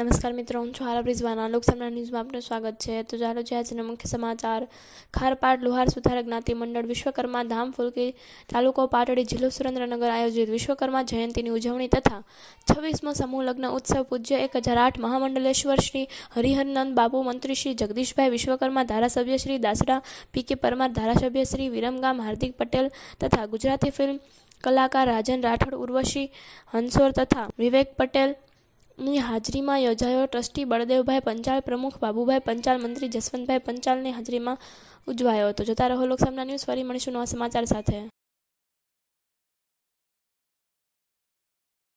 નમસ્કાર મિત્રો હું છું હારા રિઝવાના લોકસભા ન્યૂઝમાં આપનું સ્વાગત છે તો ચાલો છે આજના મુખ્ય સમાચાર ખારપાટ લુહાર સુધાર જ્ઞાતિ મંડળ વિશ્વકર્મા ધામ ફુલકી તાલુકો પાટડી જિલ્લો સુરેન્દ્રનગર આયોજિત વિશ્વકર્મા જયંતિની ઉજવણી તથા છવ્વીસમો સમૂહ લગ્ન ઉત્સવ પૂજ્ય એક હજાર આઠ મહામંડલેશ્વર શ્રી હરિહરનંદ બાપુ મંત્રી શ્રી જગદીશભાઈ વિશ્વકર્મા ધારાસભ્ય શ્રી દાસડા પી કે પરમાર ધારાસભ્ય શ્રી વિરમગામ હાર્દિક પટેલ તથા ગુજરાતી ફિલ્મ કલાકાર રાજન રાઠોડ ઉર્વશી હંસોર તથા વિવેક પટેલ ની હાજરીમાં યોજાયો ટ્રસ્ટી બળદેવભાઈ પંચાલ પ્રમુખ બાબુભાઈ પંચાલ મંત્રી જસવંતભાઈ પંચાલની હાજરીમાં ઉજવાયો હતો જોતા રહો લોકસભાના ન્યૂઝ ફરી મળીશું નવા સમાચાર સાથે